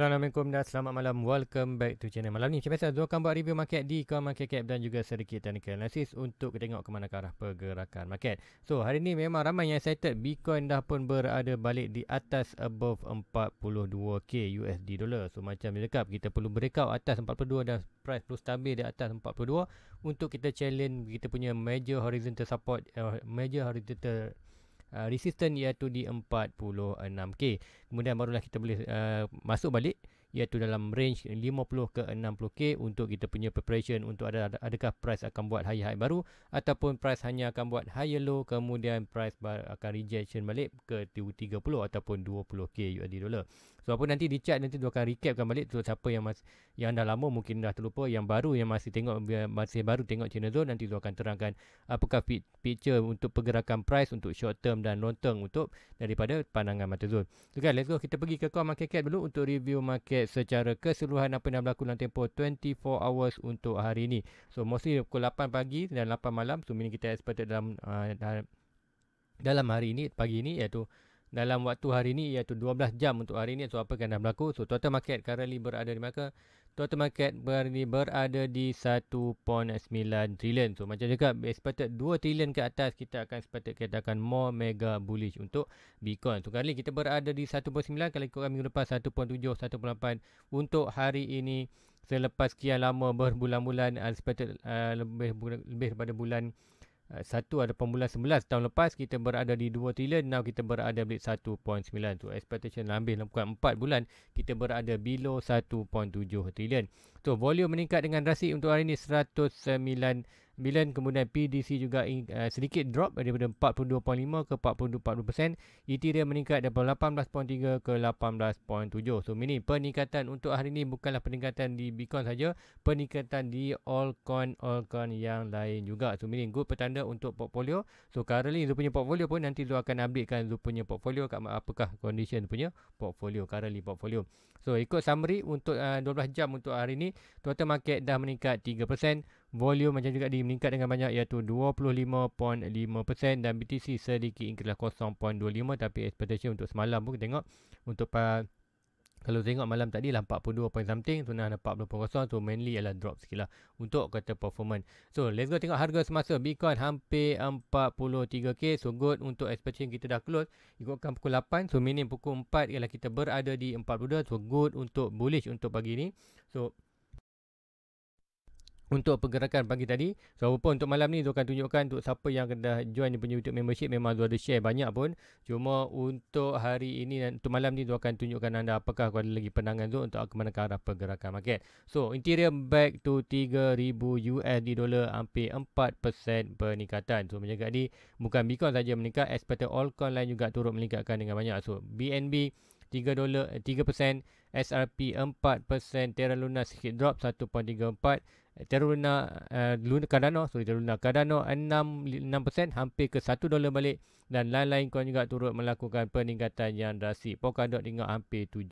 Assalamualaikum dan selamat malam. Welcome back to channel malam ni. Macam biasa, Zul akan buat review market di Coin Market Cap dan juga sedikit technical analysis untuk tengok ke mana arah pergerakan market. So, hari ni memang ramai yang excited. Bitcoin dah pun berada balik di atas above 42k USD dollar. So, macam dia cakap, kita perlu breakout atas 42 dan price perlu stabil di atas 42 untuk kita challenge kita punya major horizontal support, uh, major horizontal Ah, resistance iaitu di 46k. Kemudian barulah kita boleh uh, masuk balik iaitu dalam range 50 ke 60k untuk kita punya preparation untuk ada adakah price akan buat high high baru ataupun price hanya akan buat high low kemudian price akan rejection balik ke 30 ataupun 20k USD dollar. So apa nanti Richard nanti dia akan recapkan balik tu siapa yang mas, yang dah lama mungkin dah terlupa yang baru yang masih tengok masih baru tengok channel Zone nanti dia akan terangkan apakah picture untuk pergerakan price untuk short term dan long term untuk daripada pandangan mata Zone. Okay, let's go kita pergi ke call market cap dulu untuk review market secara keseluruhan apa yang berlaku dalam tempoh 24 hours untuk hari ini. So mostly pukul 8 pagi dan 8 malam so meaning kita expected dalam uh, dalam hari ini pagi ini iaitu dalam waktu hari ini iaitu 12 jam untuk hari ini so apa yang dah berlaku so total market currently berada di mana total market currently berada di 1.9 trillion so macam juga expected 2 trillion ke atas kita akan expected kita akan more mega bullish untuk Bitcoin so kali kita berada di 1.9 kalau ikutkan minggu lepas 1.7 1.8 untuk hari ini selepas kian lama berbulan-bulan expected uh, lebih lebih daripada bulan Eh, satu ada pembulan 11 tahun lepas kita berada di 2 trilion now kita berada di 1.9 so expectation lebih lah, bukan 4 bulan kita berada below 1.7 trilion so volume meningkat dengan drastik untuk hari ini 109 bilion kemudian PDC juga uh, sedikit drop daripada 42.5 ke 42.2% Ethereum meningkat daripada 18.3 ke 18.7 so ini peningkatan untuk hari ini bukanlah peningkatan di Bitcoin saja peningkatan di all coin all coin yang lain juga so ini good petanda untuk portfolio so currently dia punya portfolio pun nanti dia akan ambilkan dia punya portfolio kat apakah condition dia punya portfolio currently portfolio so ikut summary untuk uh, eh, 12 jam untuk hari ini total market dah meningkat 3% volume macam juga di meningkat dengan banyak iaitu 25.5% dan BTC sedikit increase 0.25 tapi expectation untuk semalam pun kita tengok untuk kalau tengok malam tadi lah 42 point something tu nak 40.0 so mainly ialah drop sikit lah untuk kata performance so let's go tengok harga semasa Bitcoin hampir 43k so good untuk expectation kita dah close ikutkan pukul 8 so meaning pukul 4 ialah kita berada di 42 so good untuk bullish untuk pagi ni so untuk pergerakan pagi tadi. So, apa pun untuk malam ni tu akan tunjukkan untuk siapa yang dah join dia punya YouTube membership memang tu ada share banyak pun. Cuma untuk hari ini dan untuk malam ni tu akan tunjukkan anda apakah kau ada lagi pandangan tu untuk ke mana ke arah pergerakan market. So, interior back to 3000 USD dollar hampir 4% peningkatan. So, menjaga ni bukan Bitcoin saja meningkat. Expected all coin lain juga turut meningkatkan dengan banyak. So, BNB 3 dolar 3% SRP 4% Terra Luna sikit drop 1.34 Teruna eh, Luna Cardano sorry Teruna Cardano 6 6% hampir ke 1 dolar balik dan lain-lain coin juga turut melakukan peningkatan yang drastik. Polkadot tinggal hampir 7%.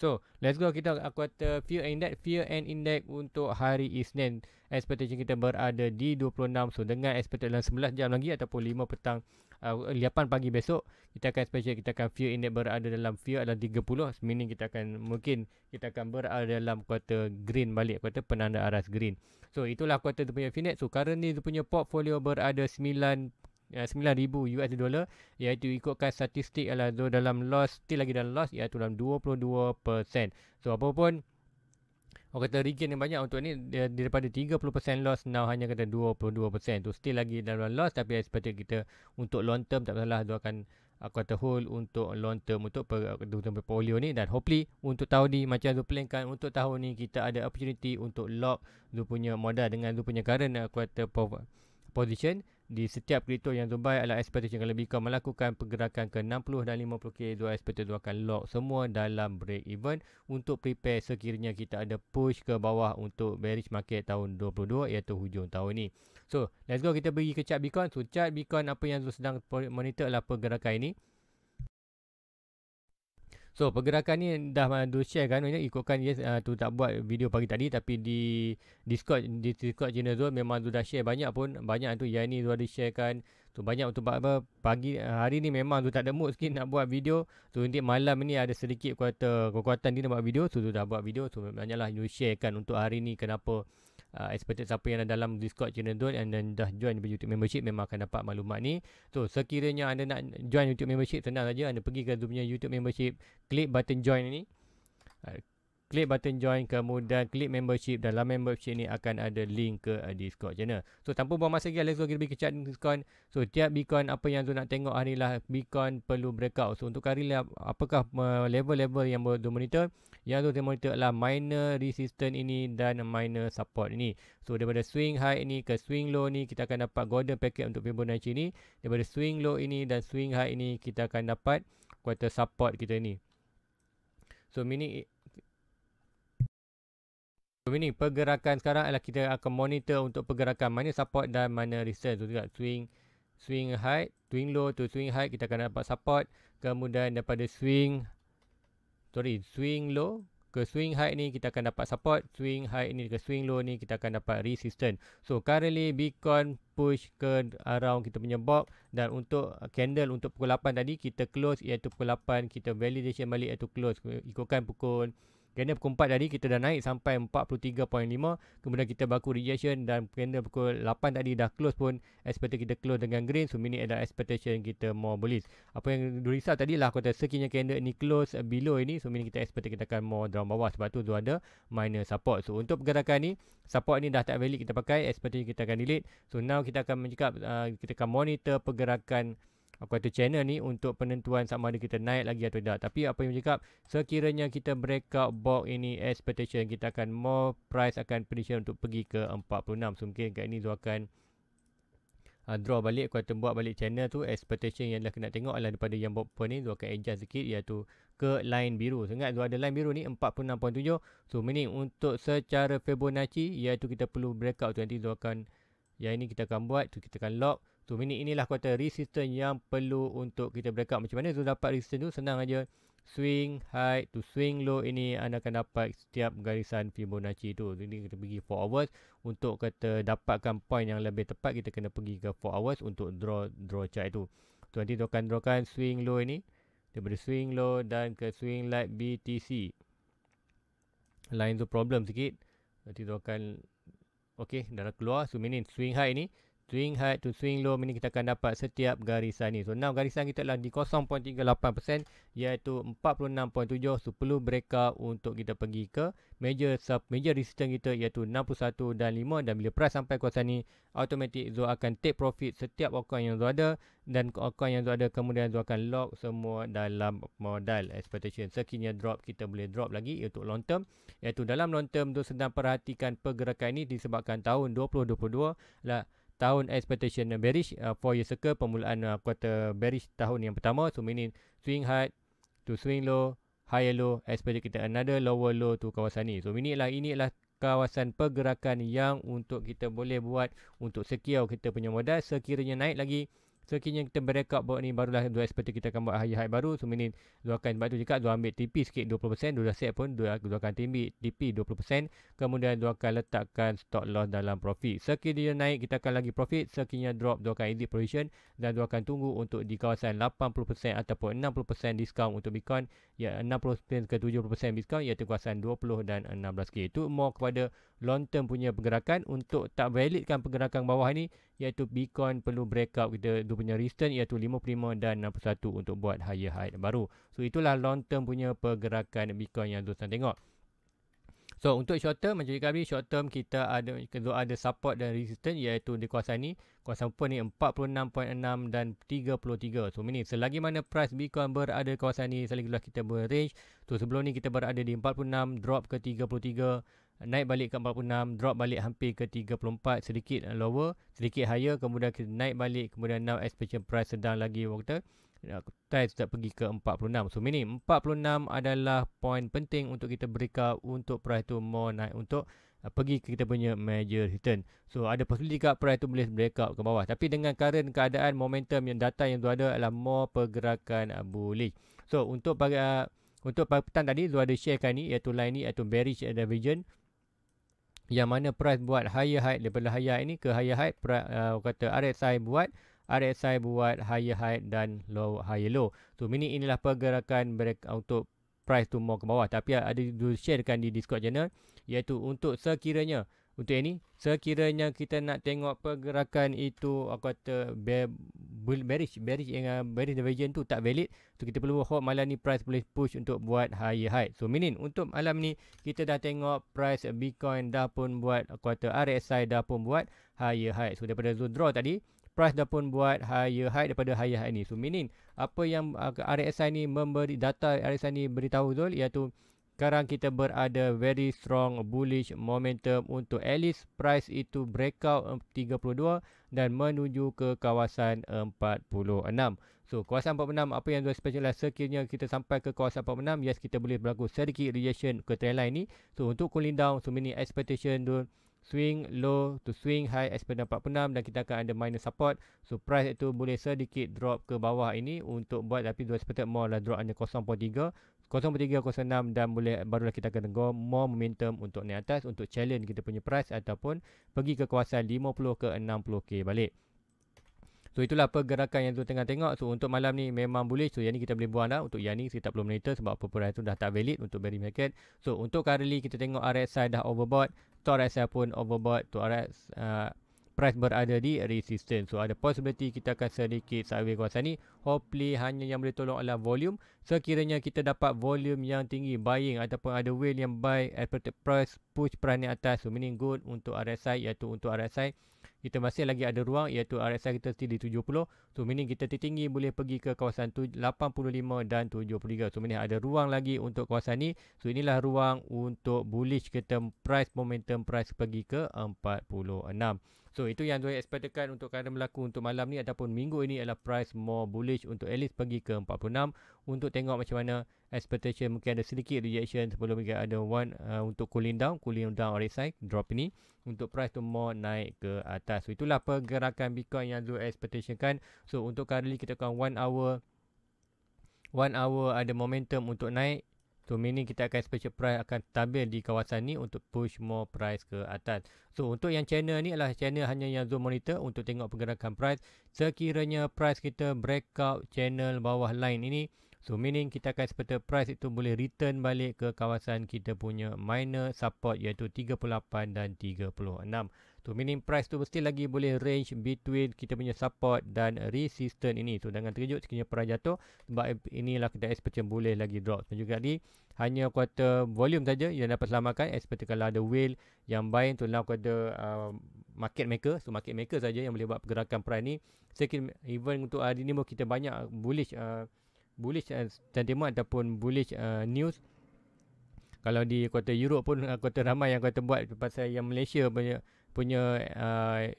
So, let's go kita quarter fear and index fear and index untuk hari Isnin. Expectation kita berada di 26. So, dengan expected dalam 11 jam lagi ataupun 5 petang uh, ah, 8 pagi besok kita akan special kita akan view index berada dalam view adalah 30 meaning kita akan mungkin kita akan berada dalam kuota green balik kuota penanda aras green so itulah kuota tu punya finet so currently tu punya portfolio berada 9 9,000 US dollar iaitu ikutkan statistik adalah dalam loss still lagi dalam loss iaitu dalam 22% so apa pun orang kata regain yang banyak untuk ni daripada 30% loss now hanya kata 22% tu still lagi dalam loss tapi seperti kita untuk long term tak salah dia akan aku kata hold untuk long term untuk portfolio ni dan hopefully untuk tahun ni macam tu pelengkan untuk tahun ni kita ada opportunity untuk lock dia punya modal dengan dia punya current aku kata position di setiap kereta yang Zumbai adalah expectation kalau Bicom melakukan pergerakan ke 60 dan 50 k dua expectation dua akan lock semua dalam break even untuk prepare sekiranya kita ada push ke bawah untuk bearish market tahun 22 iaitu hujung tahun ni. So, let's go kita pergi ke chart Bitcoin, So, chart Bitcoin apa yang sedang monitor adalah pergerakan ini. So pergerakan ni dah do share kan ikutkan yes uh, ah, tu tak buat video pagi tadi tapi di Discord di Discord channel Zul memang sudah dah share banyak pun banyak tu yang ni sudah ada share kan tu banyak tu apa pagi hari ni memang tu tak ada mood sikit nak buat video tu nanti malam ni ada sedikit kuat kekuatan dia nak buat video tu, tu dah buat video tu banyaklah you share kan untuk hari ni kenapa uh, ah, expected siapa yang ada dalam Discord channel tu and then dah join YouTube membership memang akan dapat maklumat ni. So sekiranya anda nak join YouTube membership senang saja anda pergi ke dia punya YouTube membership, klik button join ni. Ah, klik button join kemudian klik membership dalam membership ni akan ada link ke uh, discord channel so tanpa buang masa lagi let's go kita pergi chat discord so tiap beacon apa yang tu nak tengok hari lah beacon perlu breakout so untuk hari lah apakah level-level yang boleh monitor yang tu dia monitor adalah minor resistance ini dan minor support ini so daripada swing high ini ke swing low ni kita akan dapat golden packet untuk Fibonacci ni daripada swing low ini dan swing high ini kita akan dapat kuota support kita ni so mini ini pergerakan sekarang adalah kita akan monitor untuk pergerakan mana support dan mana resistance tu juga swing swing high swing low to swing high kita akan dapat support kemudian daripada swing sorry swing low ke swing high ni kita akan dapat support swing high ni ke swing low ni kita akan dapat resistance so currently Bitcoin push ke around kita punya box dan untuk candle untuk pukul 8 tadi kita close iaitu pukul 8 kita validation balik iaitu close ikutkan pukul Candle pukul 4 tadi kita dah naik sampai 43.5 kemudian kita baku rejection dan candle pukul 8 tadi dah close pun expected kita close dengan green so ini ada expectation kita more bullish apa yang risau tadi lah kata sekiranya candle ni close below ini so ini kita expect kita akan more down bawah sebab tu tu ada minor support so untuk pergerakan ni support ni dah tak valid kita pakai expectation kita akan delete so now kita akan mencakap uh, kita akan monitor pergerakan aku kata channel ni untuk penentuan sama ada kita naik lagi atau tidak tapi apa yang cakap sekiranya kita breakout box ini expectation kita akan more price akan prediction untuk pergi ke 46 so mungkin kat ini tu akan uh, draw balik aku akan buat balik channel tu expectation yang dah kena tengok adalah daripada yang box ni tu akan adjust sikit iaitu ke line biru so ingat tu ada line biru ni 46.7 so meaning untuk secara Fibonacci iaitu kita perlu breakout tu nanti tu akan yang ini kita akan buat tu kita akan lock tu minit inilah kuota resistance yang perlu untuk kita breakout macam mana tu dapat resistance tu senang aja swing high to swing low ini anda akan dapat setiap garisan Fibonacci tu jadi kita pergi 4 hours untuk kata dapatkan point yang lebih tepat kita kena pergi ke 4 hours untuk draw draw chart tu tu nanti tu akan drawkan swing low ini daripada swing low dan ke swing light BTC line tu problem sikit nanti tu akan Okey, dah keluar. So, meaning swing high ini swing high to swing low ini kita akan dapat setiap garisan ni. So now garisan kita adalah di 0.38% iaitu 46.7 so perlu breakout untuk kita pergi ke major sub major resistance kita iaitu 61 dan 5 dan bila price sampai kawasan ni automatic Zul akan take profit setiap account yang Zul ada dan account yang Zul ada kemudian Zul akan lock semua dalam modal expectation. Sekiranya drop kita boleh drop lagi untuk long term iaitu dalam long term tu sedang perhatikan pergerakan ini disebabkan tahun 2022 lah tahun expectation bearish uh, for year circle permulaan uh, quarter bearish tahun yang pertama so meaning swing high to swing low higher low expected kita another lower low to kawasan ni so ini inilah kawasan pergerakan yang untuk kita boleh buat untuk secure kita punya modal sekiranya naik lagi So kini kita berekap buat ni barulah dua expected kita akan buat high high baru. So ini dua akan buat tu cakap dua ambil TP sikit 20%. Dua set pun dua, dua akan timbik TP 20%. Kemudian dua akan letakkan stock loss dalam profit. Sekiranya dia naik kita akan lagi profit. Sekiranya drop dua akan exit position. Dan dua akan tunggu untuk di kawasan 80% ataupun 60% discount untuk Bitcoin. Ya 60% ke 70% discount iaitu kawasan 20 dan 16K. Itu more kepada long term punya pergerakan untuk tak validkan pergerakan bawah ini, iaitu Bitcoin perlu break breakout kita dua punya resistance iaitu 55 dan 61 untuk buat higher high baru. So itulah long term punya pergerakan Bitcoin yang Zul tengok. So untuk short term macam cakap ni short term kita ada kita ada support dan resistance iaitu di kawasan ni kawasan apa ni 46.6 dan 33. So ini selagi mana price Bitcoin berada kawasan ni selagi lah kita berada range. So sebelum ni kita berada di 46 drop ke 33 naik balik ke 46, drop balik hampir ke 34, sedikit lower, sedikit higher, kemudian kita naik balik, kemudian now expansion price sedang lagi waktu Price sudah pergi ke 46. So, mini 46 adalah point penting untuk kita berikan untuk price tu more naik untuk uh, pergi ke kita punya major return. So, ada possibility juga price tu boleh break out ke bawah. Tapi dengan current keadaan momentum yang data yang tu ada adalah more pergerakan uh, bullish. So, untuk bagi, uh, untuk petang tadi, tu ada sharekan ni iaitu line ni iaitu bearish division. Uh, yang mana price buat higher high daripada higher high ni ke higher high price, uh, kata RSI buat RSI buat higher high dan low higher low so mini inilah pergerakan break untuk price tu mau ke bawah tapi ada di sharekan di discord channel iaitu untuk sekiranya untuk ini sekiranya kita nak tengok pergerakan itu aku kata bearish bearish yang uh, bearish division tu tak valid tu kita perlu hope malam ni price boleh push untuk buat higher high so minin untuk malam ni kita dah tengok price bitcoin dah pun buat aku kata RSI dah pun buat higher high so daripada zone draw tadi price dah pun buat higher high daripada higher high ni so minin apa yang uh, RSI ni memberi data RSI ni beritahu Zul iaitu sekarang kita berada very strong bullish momentum untuk at least price itu breakout 32 dan menuju ke kawasan 46. So kawasan 46 apa yang tuan special lah sekiranya kita sampai ke kawasan 46 yes kita boleh berlaku sedikit rejection ke trendline ni. So untuk cooling down so many expectation tu swing low to swing high SP46 dan kita akan ada minor support. So price itu boleh sedikit drop ke bawah ini untuk buat tapi dua sepatut more lah drop anda 0.3. 0.306 dan boleh barulah kita akan tengok more momentum untuk naik atas untuk challenge kita punya price ataupun pergi ke kawasan 50 ke 60k balik. So itulah pergerakan yang tu tengah tengok. So untuk malam ni memang boleh. So yang ni kita boleh buang dah. Untuk yang ni kita tak perlu sebab apa pun tu dah tak valid untuk bearish market. So untuk currently kita tengok RSI dah overbought. Torres pun overbought Torres uh, price berada di resistance. So ada possibility kita akan sedikit sideways kawasan ni. Hopefully hanya yang boleh tolong adalah volume. Sekiranya kita dapat volume yang tinggi buying ataupun ada whale yang buy expected price push peranian atas. So meaning good untuk RSI iaitu untuk RSI kita masih lagi ada ruang iaitu RSI kita still di 70. So meaning kita tertinggi boleh pergi ke kawasan 85 dan 73. So meaning ada ruang lagi untuk kawasan ni. So inilah ruang untuk bullish kita price momentum price pergi ke 46. So itu yang saya expectkan untuk keadaan melaku untuk malam ni ataupun minggu ini adalah price more bullish untuk at least pergi ke 46 untuk tengok macam mana expectation mungkin ada sedikit rejection sebelum kita ada one uh, untuk cooling down, cooling down side drop ini untuk price tu more naik ke atas. So itulah pergerakan Bitcoin yang saya expectation kan. So untuk kali kita akan one hour one hour ada momentum untuk naik So meaning kita akan special price akan tampil di kawasan ni untuk push more price ke atas. So untuk yang channel ni adalah channel hanya yang zoom monitor untuk tengok pergerakan price. Sekiranya price kita breakout channel bawah line ini. So meaning kita akan special price itu boleh return balik ke kawasan kita punya minor support iaitu 38 dan 36. Tu minimum price tu mesti lagi boleh range between kita punya support dan resistance ini. So jangan terkejut sekiranya price jatuh sebab inilah kita expect yang boleh lagi drop. Dan juga tadi hanya kuota volume saja yang dapat selamatkan expect kalau ada whale yang buy tu nak kuota uh, market maker. So market maker saja yang boleh buat pergerakan price ni. Sekiranya even untuk hari ni pun kita banyak uh, bullish uh, bullish uh, sentiment ataupun bullish uh, news kalau di kota Europe pun uh, kota ramai yang kota buat pasal yang Malaysia banyak punya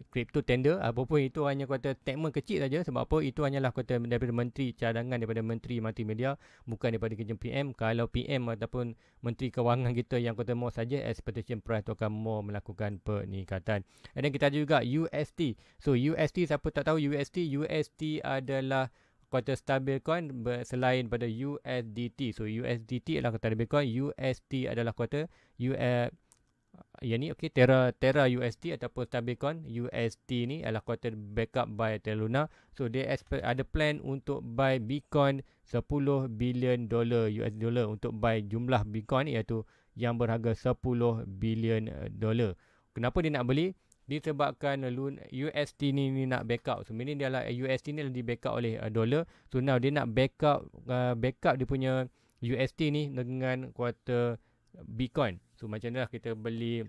kripto uh, tender apapun itu hanya kata statement kecil saja sebab apa itu hanyalah kata daripada menteri cadangan daripada menteri multimedia bukan daripada kerja PM kalau PM ataupun menteri kewangan kita yang kata mau saja expectation price tu akan more melakukan peningkatan and then kita ada juga UST so UST siapa tak tahu UST UST adalah kata stabil coin selain pada USDT so USDT adalah kata coin UST adalah kata US, uh, yang ni okey Terra Terra UST ataupun stablecoin UST ni adalah quoted backup by Terra Luna. So dia ada plan untuk buy Bitcoin 10 billion dollar US dollar untuk buy jumlah Bitcoin iaitu yang berharga 10 billion eh, dollar. Kenapa dia nak beli? Disebabkan UST ni, ni nak backup. So ini dia lah UST ni di backup oleh uh, dollar. So now dia nak backup uh, backup dia punya UST ni dengan quarter Bitcoin. So macam lah kita beli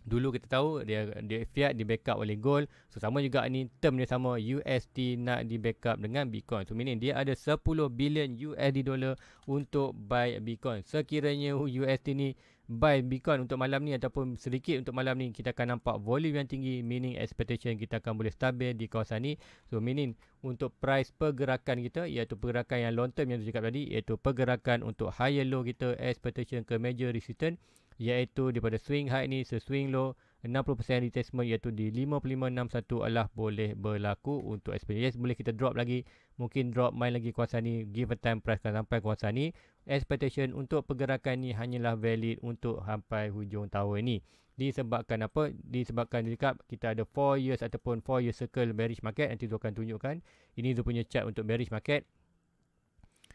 dulu kita tahu dia dia fiat di backup oleh gold. So sama juga ni term dia sama UST nak di backup dengan Bitcoin. So meaning dia ada 10 bilion USD dollar untuk buy Bitcoin. Sekiranya UST ni buy Bitcoin untuk malam ni ataupun sedikit untuk malam ni kita akan nampak volume yang tinggi meaning expectation kita akan boleh stabil di kawasan ni so meaning untuk price pergerakan kita iaitu pergerakan yang long term yang saya cakap tadi iaitu pergerakan untuk higher low kita expectation ke major resistance iaitu daripada swing high ni se swing low 60% retestment iaitu di 5561 adalah boleh berlaku untuk SPJ. Yes, boleh kita drop lagi. Mungkin drop main lagi kuasa ni. Give a time price kan sampai kuasa ni. Expectation untuk pergerakan ni hanyalah valid untuk sampai hujung tahun ni. Disebabkan apa? Disebabkan dekat kita ada 4 years ataupun 4 years circle bearish market. Nanti tu akan tunjukkan. Ini tu punya chart untuk bearish market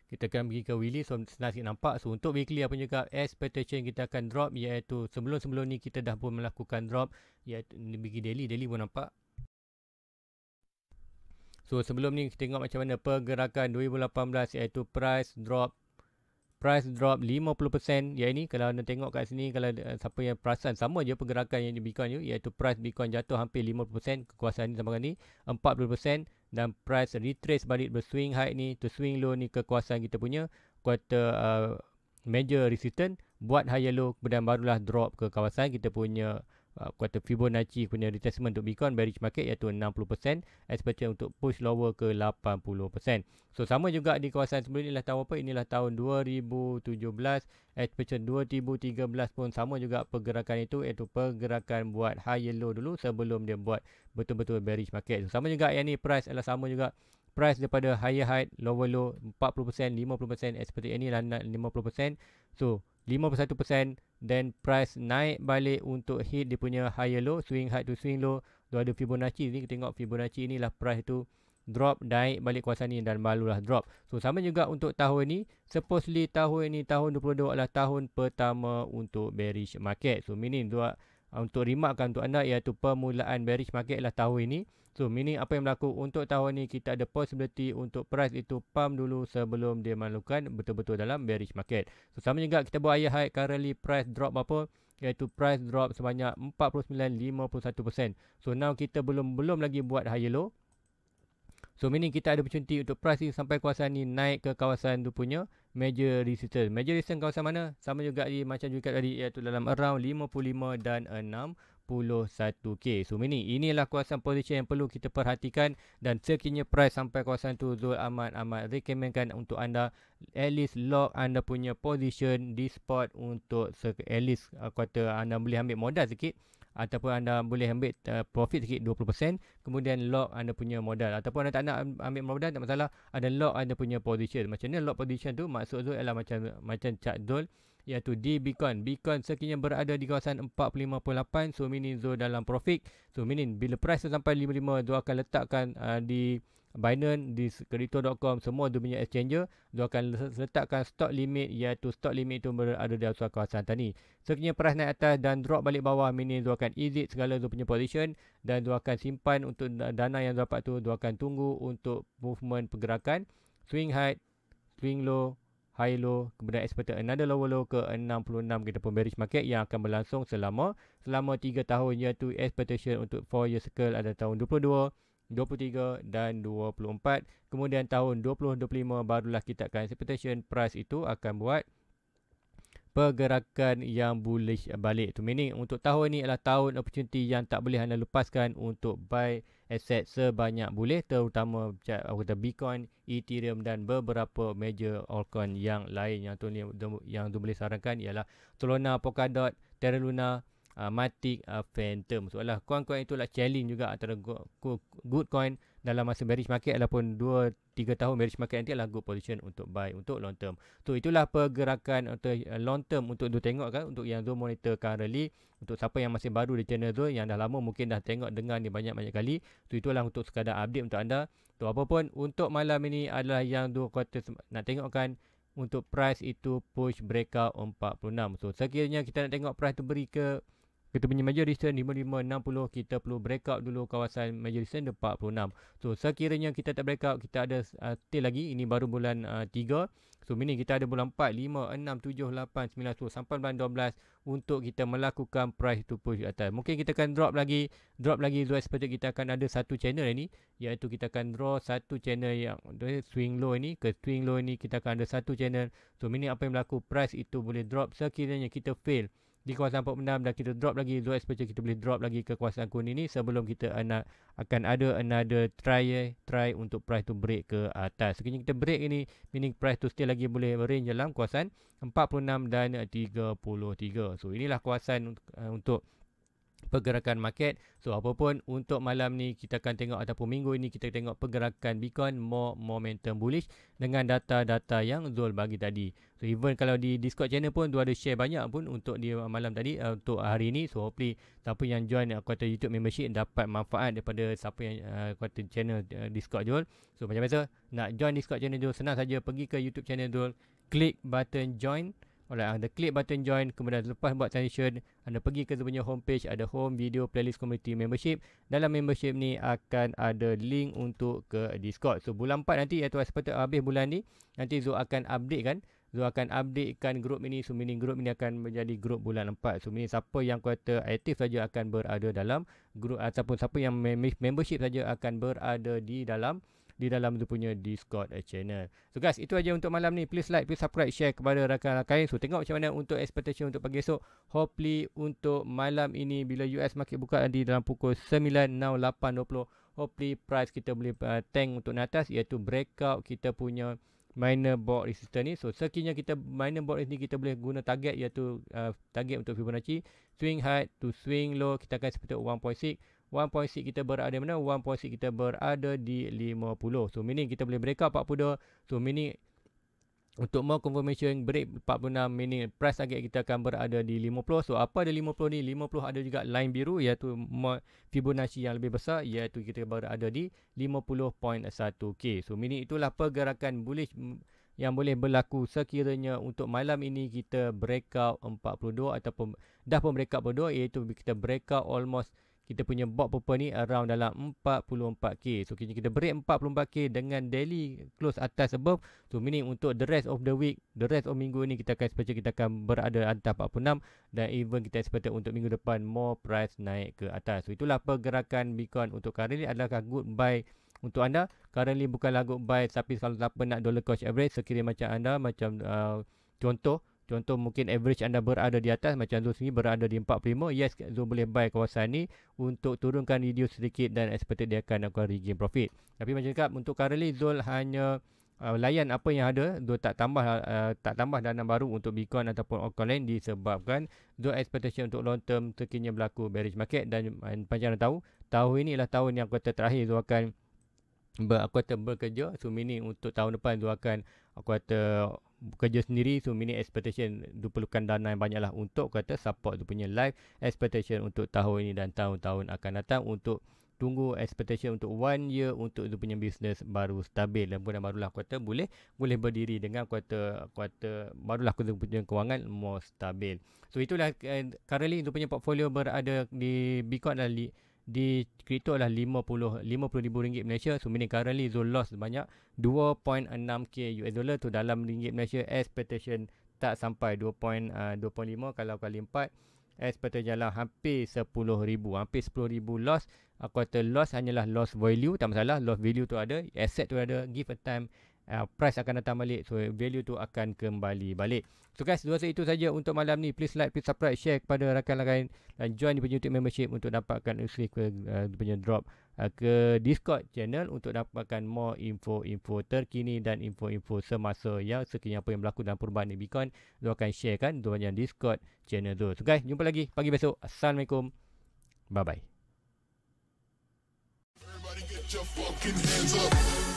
kita akan pergi ke weekly so senang sikit nampak so untuk weekly apa juga expectation kita akan drop iaitu sebelum-sebelum ni kita dah pun melakukan drop iaitu bagi daily daily pun nampak so sebelum ni kita tengok macam mana pergerakan 2018 iaitu price drop price drop 50% yang ini kalau anda tengok kat sini kalau uh, siapa yang perasan sama je pergerakan yang di Bitcoin iaitu price Bitcoin jatuh hampir 50% kekuasaan ni sama kali 40% dan price retrace balik berswing high ni to swing low ni kekuasaan kita punya quarter uh, major resistance buat higher low kemudian barulah drop ke kawasan kita punya aku uh, kata Fibonacci punya retracement untuk Bitcoin bearish market iaitu 60% especially untuk push lower ke 80%. So sama juga di kawasan sebelum inilah tahun apa? Inilah tahun 2017 especially 2013 pun sama juga pergerakan itu iaitu pergerakan buat higher low dulu sebelum dia buat betul-betul bearish market. So, sama juga yang ni price adalah sama juga price daripada higher high lower low 40% 50% seperti ini lah 50% so 51% dan price naik balik untuk hit dia punya higher low swing high to swing low tu ada Fibonacci ni kita tengok Fibonacci ni lah price tu drop naik balik kuasa ni dan barulah drop so sama juga untuk tahun ni supposedly tahun ni tahun 22 adalah tahun pertama untuk bearish market so meaning untuk rimakkan untuk anda iaitu permulaan bearish market adalah tahun ini So meaning apa yang berlaku untuk tahun ni kita ada possibility untuk price itu pump dulu sebelum dia melakukan betul-betul dalam bearish market. So sama juga kita buat ayah high currently price drop berapa? Iaitu price drop sebanyak 49.51%. So now kita belum belum lagi buat high low. So meaning kita ada percuti untuk price ini sampai kawasan ni naik ke kawasan tu punya major resistance. Major resistance kawasan mana? Sama juga di macam juga tadi iaitu dalam around 55 dan 41k. So ini inilah kawasan position yang perlu kita perhatikan dan sekiranya price sampai kawasan tu Zul amat amat rekomenkan untuk anda at least lock anda punya position di spot untuk at least uh, kuota anda boleh ambil modal sikit ataupun anda boleh ambil uh, profit sikit 20% kemudian lock anda punya modal ataupun anda tak nak ambil modal tak masalah ada lock anda punya position macam ni lock position tu maksud Zul ialah macam macam chart Zul iaitu di Bitcoin. Bitcoin sekiranya berada di kawasan 45.8 so meaning zone dalam profit. So meaning bila price sampai 55 dia akan letakkan uh, di Binance di crypto.com semua dia punya exchanger dia akan letakkan stock limit iaitu stock limit itu berada di atas kawasan tani. Sekiranya price naik atas dan drop balik bawah meaning dia akan exit segala dia punya position dan dia akan simpan untuk dana yang dapat tu dia akan tunggu untuk movement pergerakan swing high swing low high low kemudian expected another lower low ke 66 kita pun bearish market yang akan berlangsung selama selama 3 tahun iaitu expectation untuk 4 year cycle ada tahun 22 23 dan 24 kemudian tahun 2025 barulah kita akan expectation price itu akan buat pergerakan yang boleh balik. Itu meaning untuk tahun ini adalah tahun opportunity yang tak boleh anda lepaskan untuk buy aset sebanyak boleh terutama kata Bitcoin, Ethereum dan beberapa major altcoin yang lain yang tu yang tu boleh sarankan ialah Solana, Polkadot, Terra Luna, Uh, Matic uh, Phantom. So, lah, kuan-kuan itulah challenge juga antara good coin dalam masa bearish market ataupun 2 3 tahun bearish market nanti adalah good position untuk buy untuk long term. So itulah pergerakan untuk eh, long term untuk tu tengok kan untuk yang zone monitor currently untuk siapa yang masih baru di channel tu yang dah lama mungkin dah tengok dengar ni banyak-banyak kali. So itulah untuk sekadar update untuk anda. Tu so, apa pun untuk malam ini adalah yang dua quarter nak tengokkan untuk price itu push breakout 46. So sekiranya kita nak tengok price tu beri ke kita punya majlisan 5560 kita perlu break out dulu kawasan majlisan 46. So sekiranya kita tak break out kita ada uh, till lagi ini baru bulan uh, 3. So mini kita ada bulan 4, 5, 6, 7, 8, 9, sampai bulan 12 untuk kita melakukan price to push atas. Mungkin kita akan drop lagi, drop lagi Zoe seperti kita akan ada satu channel ini iaitu kita akan draw satu channel yang swing low ini ke swing low ini kita akan ada satu channel. So mini apa yang berlaku price itu boleh drop sekiranya kita fail di kawasan 46 dan kita drop lagi dua exposure kita boleh drop lagi ke kawasan kuning ini. sebelum kita nak akan ada another try eh, try untuk price to break ke atas. Sekiranya kita break ini meaning price to still lagi boleh range dalam kawasan 46 dan 33. So inilah kawasan untuk eh, pergerakan market. So apa pun untuk malam ni kita akan tengok ataupun minggu ini kita tengok pergerakan Bitcoin more momentum bullish dengan data-data yang Zul bagi tadi. So even kalau di Discord channel pun dua ada share banyak pun untuk di malam tadi uh, untuk hari ini. So hopefully siapa yang join eh, aku kata YouTube membership dapat manfaat daripada siapa yang eh, aku kata channel uh, Discord Zul. So macam biasa nak join Discord channel Zul senang saja pergi ke YouTube channel Zul. Klik button join. Alright, anda klik button join kemudian lepas buat transition anda pergi ke sebenarnya homepage ada home video playlist community membership dalam membership ni akan ada link untuk ke discord so bulan 4 nanti iaitu seperti habis bulan ni nanti Zul akan update kan Zul akan update kan group ini so meaning group ini akan menjadi group bulan 4 so meaning siapa yang kuota aktif saja akan berada dalam group ataupun siapa yang membership saja akan berada di dalam di dalam tu punya Discord eh, channel. So guys, itu aja untuk malam ni. Please like, please subscribe, share kepada rakan-rakan. So tengok macam mana untuk expectation untuk pagi esok. Hopefully untuk malam ini bila US market buka nanti dalam pukul 9 now 8.20. Hopefully price kita boleh uh, tank untuk naik atas iaitu breakout kita punya minor board resistance ni. So sekiranya kita minor board resistance ni kita boleh guna target iaitu uh, target untuk Fibonacci. Swing high to swing low kita akan seperti 1.6. 1.6 kita berada di mana? 1.6 kita berada di 50. So meaning kita boleh break breakout 42. So meaning untuk more confirmation break 46 meaning price target kita akan berada di 50. So apa ada 50 ni? 50 ada juga line biru iaitu Fibonacci yang lebih besar iaitu kita berada di 50.1k. So meaning itulah pergerakan bullish yang boleh berlaku sekiranya untuk malam ini kita break breakout 42 ataupun dah pun breakout 42 iaitu kita break breakout almost kita punya bot purple ni around dalam 44k. So kini kita break 44k dengan daily close atas above. So meaning untuk the rest of the week, the rest of minggu ni kita akan expect kita akan berada antara 46 dan even kita expect untuk minggu depan more price naik ke atas. So itulah pergerakan Bitcoin untuk currently adalah good buy untuk anda. Currently bukan good buy tapi kalau tak nak dollar cost average sekiranya macam anda macam uh, contoh Contoh mungkin average anda berada di atas macam Zul sendiri berada di 45. Yes, Zul boleh buy kawasan ni untuk turunkan video sedikit dan expected dia akan akan regain profit. Tapi macam cakap untuk currently Zul hanya uh, layan apa yang ada. Zul tak tambah uh, tak tambah dana baru untuk Bitcoin ataupun altcoin disebabkan Zul expectation untuk long term sekiranya berlaku bearish market dan macam mana tahu tahun ini adalah tahun yang kuartal terakhir Zul akan ber, aku kata bekerja so meaning untuk tahun depan Zul akan aku kata kerja sendiri so minute expectation diperlukan dana yang banyaklah untuk kata support tu punya live expectation untuk tahun ini dan tahun-tahun akan datang untuk tunggu expectation untuk one year untuk tu punya business baru stabil dan pun barulah kuota boleh boleh berdiri dengan kuota kuota barulah kuota punya kewangan more stabil so itulah uh, currently dia punya portfolio berada di Bitcoin adalah di crypto adalah RM50,000 Malaysia. So meaning currently Zul lost banyak 2.6k US dollar tu dalam ringgit Malaysia expectation tak sampai 2.25 uh, kalau kali 4 expectation adalah hampir ribu. hampir ribu loss uh, aku kata loss hanyalah loss value tak masalah loss value tu ada asset tu ada give a time uh, price akan datang balik so value tu akan kembali balik so guys dua itu saja untuk malam ni please like please subscribe share kepada rakan-rakan dan join di punya YouTube membership untuk dapatkan usri ke uh, punya drop uh, ke Discord channel untuk dapatkan more info-info terkini dan info-info semasa yang sekiranya apa yang berlaku dalam perubahan di Bitcoin tu akan share kan tu banyak Discord channel tu so guys jumpa lagi pagi besok Assalamualaikum bye-bye Everybody get your fucking hands up.